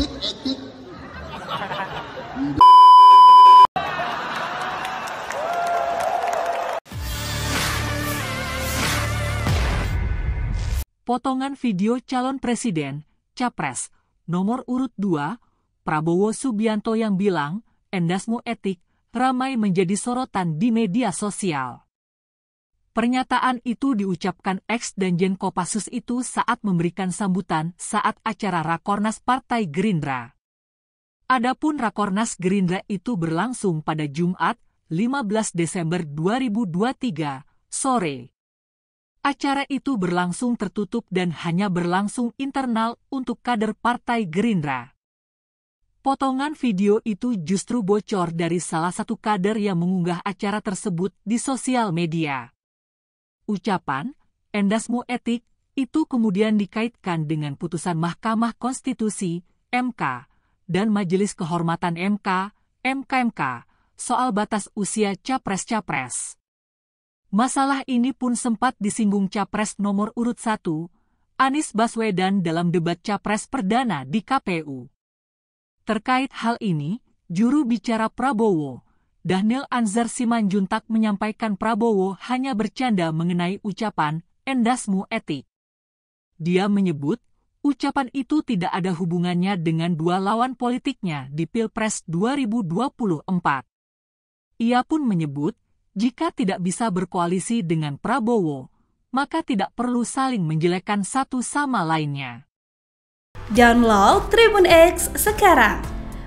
etik etik Potongan video calon presiden, Capres, nomor urut 2, Prabowo Subianto yang bilang, endasmu etik, ramai menjadi sorotan di media sosial. Pernyataan itu diucapkan ex dan Jen Kopassus itu saat memberikan sambutan saat acara Rakornas Partai Gerindra. Adapun Rakornas Gerindra itu berlangsung pada Jumat, 15 Desember 2023, sore. Acara itu berlangsung tertutup dan hanya berlangsung internal untuk kader Partai Gerindra. Potongan video itu justru bocor dari salah satu kader yang mengunggah acara tersebut di sosial media ucapan, endasmu etik, itu kemudian dikaitkan dengan putusan Mahkamah Konstitusi, MK, dan Majelis Kehormatan MK, MKMK, soal batas usia capres-capres. Masalah ini pun sempat disinggung capres nomor urut satu, Anies Baswedan dalam debat capres perdana di KPU. Terkait hal ini, juru bicara Prabowo, Daniel Anzar Simanjuntak menyampaikan Prabowo hanya bercanda mengenai ucapan endasmu etik. Dia menyebut, ucapan itu tidak ada hubungannya dengan dua lawan politiknya di Pilpres 2024. Ia pun menyebut, jika tidak bisa berkoalisi dengan Prabowo, maka tidak perlu saling menjelekan satu sama lainnya. Download Tribun X sekarang